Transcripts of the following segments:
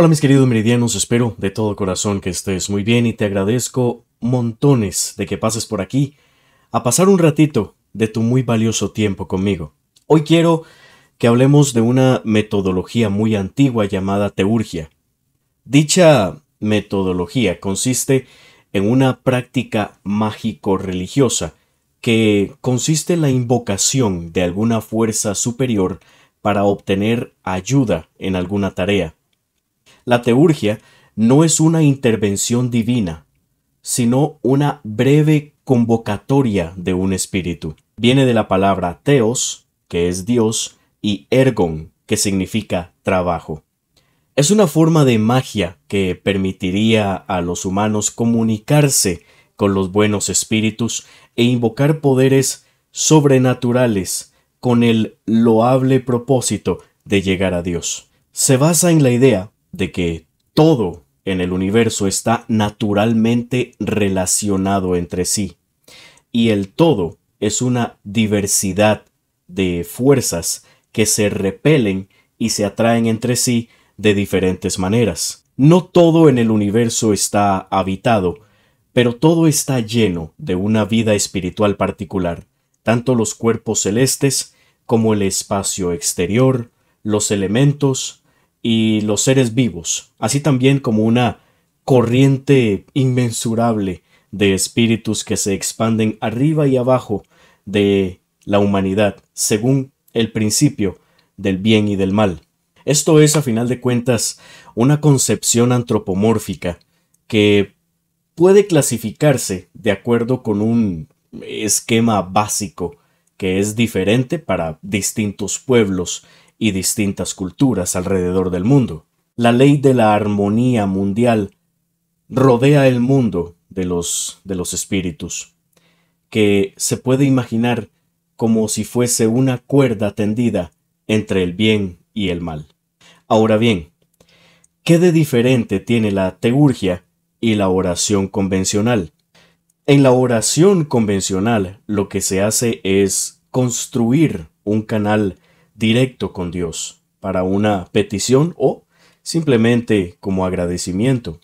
Hola mis queridos meridianos, espero de todo corazón que estés muy bien y te agradezco montones de que pases por aquí a pasar un ratito de tu muy valioso tiempo conmigo. Hoy quiero que hablemos de una metodología muy antigua llamada teurgia. Dicha metodología consiste en una práctica mágico-religiosa que consiste en la invocación de alguna fuerza superior para obtener ayuda en alguna tarea. La teurgia no es una intervención divina, sino una breve convocatoria de un espíritu. Viene de la palabra teos, que es Dios, y ergon, que significa trabajo. Es una forma de magia que permitiría a los humanos comunicarse con los buenos espíritus e invocar poderes sobrenaturales con el loable propósito de llegar a Dios. Se basa en la idea de que todo en el universo está naturalmente relacionado entre sí. Y el todo es una diversidad de fuerzas que se repelen y se atraen entre sí de diferentes maneras. No todo en el universo está habitado, pero todo está lleno de una vida espiritual particular, tanto los cuerpos celestes como el espacio exterior, los elementos, y los seres vivos, así también como una corriente inmensurable de espíritus que se expanden arriba y abajo de la humanidad, según el principio del bien y del mal. Esto es, a final de cuentas, una concepción antropomórfica que puede clasificarse de acuerdo con un esquema básico que es diferente para distintos pueblos y distintas culturas alrededor del mundo. La ley de la armonía mundial rodea el mundo de los, de los espíritus, que se puede imaginar como si fuese una cuerda tendida entre el bien y el mal. Ahora bien, ¿qué de diferente tiene la teurgia y la oración convencional? En la oración convencional lo que se hace es construir un canal directo con Dios para una petición o simplemente como agradecimiento.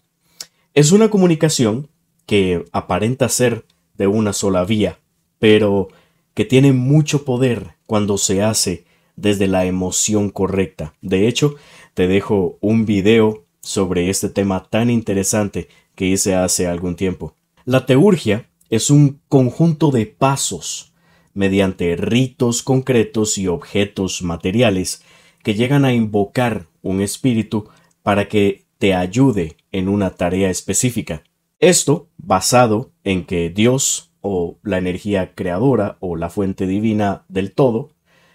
Es una comunicación que aparenta ser de una sola vía, pero que tiene mucho poder cuando se hace desde la emoción correcta. De hecho, te dejo un video sobre este tema tan interesante que hice hace algún tiempo. La teurgia es un conjunto de pasos mediante ritos concretos y objetos materiales que llegan a invocar un espíritu para que te ayude en una tarea específica. Esto basado en que Dios o la energía creadora o la fuente divina del todo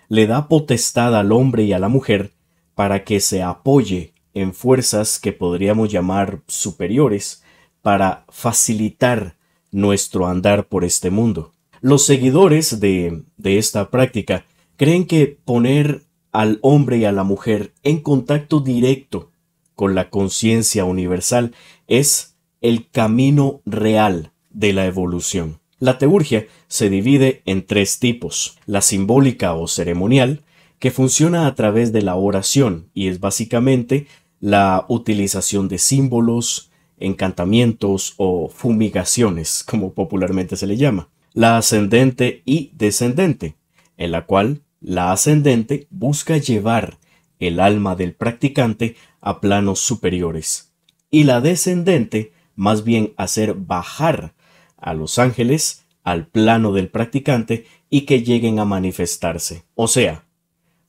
le da potestad al hombre y a la mujer para que se apoye en fuerzas que podríamos llamar superiores para facilitar nuestro andar por este mundo. Los seguidores de, esta práctica creen que poner al hombre y a la mujer en contacto directo con la conciencia universal es el camino real de la evolución. La teurgia se divide en tres tipos, la simbólica o ceremonial, que funciona a través de la oración y es básicamente la utilización de símbolos, encantamientos o fumigaciones, como popularmente se le llama la ascendente y descendente, en la cual la ascendente busca llevar el alma del practicante a planos superiores, y la descendente más bien hacer bajar a los ángeles al plano del practicante y que lleguen a manifestarse. O sea,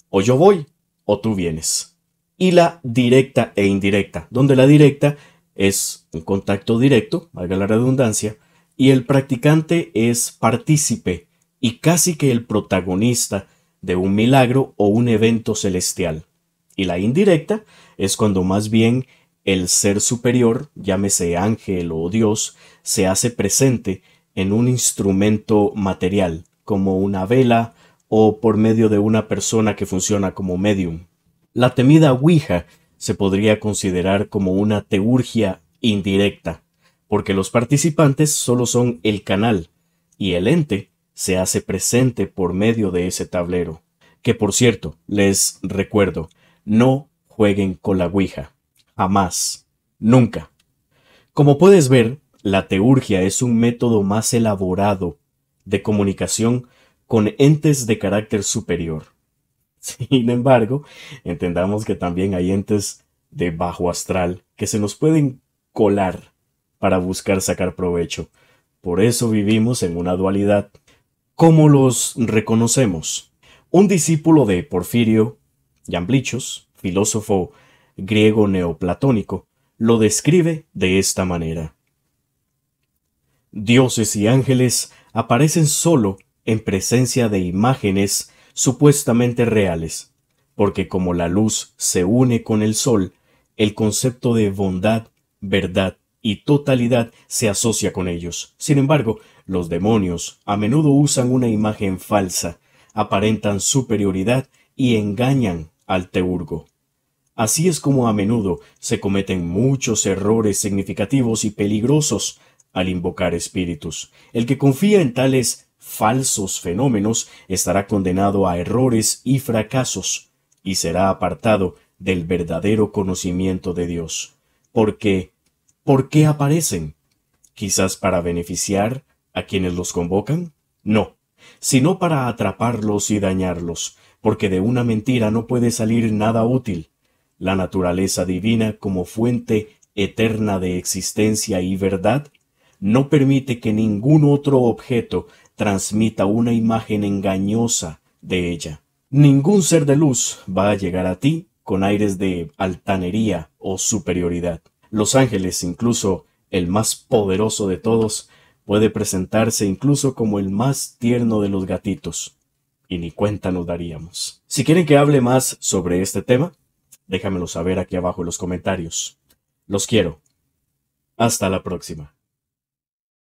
o yo voy o tú vienes. Y la directa e indirecta, donde la directa es un contacto directo, valga la redundancia, y el practicante es partícipe y casi que el protagonista de un milagro o un evento celestial. Y la indirecta es cuando más bien el ser superior, llámese ángel o Dios, se hace presente en un instrumento material, como una vela o por medio de una persona que funciona como medium. La temida Ouija se podría considerar como una teurgia indirecta, porque los participantes solo son el canal y el ente se hace presente por medio de ese tablero. Que por cierto, les recuerdo, no jueguen con la Ouija. Jamás. Nunca. Como puedes ver, la teurgia es un método más elaborado de comunicación con entes de carácter superior. Sin embargo, entendamos que también hay entes de bajo astral que se nos pueden colar para buscar sacar provecho. Por eso vivimos en una dualidad. ¿Cómo los reconocemos? Un discípulo de Porfirio, Jamblichos, filósofo griego neoplatónico, lo describe de esta manera. Dioses y ángeles aparecen solo en presencia de imágenes supuestamente reales, porque como la luz se une con el sol, el concepto de bondad, verdad y totalidad se asocia con ellos. Sin embargo, los demonios a menudo usan una imagen falsa, aparentan superioridad y engañan al teurgo. Así es como a menudo se cometen muchos errores significativos y peligrosos al invocar espíritus. El que confía en tales falsos fenómenos estará condenado a errores y fracasos y será apartado del verdadero conocimiento de Dios. Porque ¿Por qué aparecen? ¿Quizás para beneficiar a quienes los convocan? No, sino para atraparlos y dañarlos, porque de una mentira no puede salir nada útil. La naturaleza divina como fuente eterna de existencia y verdad no permite que ningún otro objeto transmita una imagen engañosa de ella. Ningún ser de luz va a llegar a ti con aires de altanería o superioridad. Los ángeles, incluso el más poderoso de todos, puede presentarse incluso como el más tierno de los gatitos. Y ni cuenta nos daríamos. Si quieren que hable más sobre este tema, déjamelo saber aquí abajo en los comentarios. Los quiero. Hasta la próxima.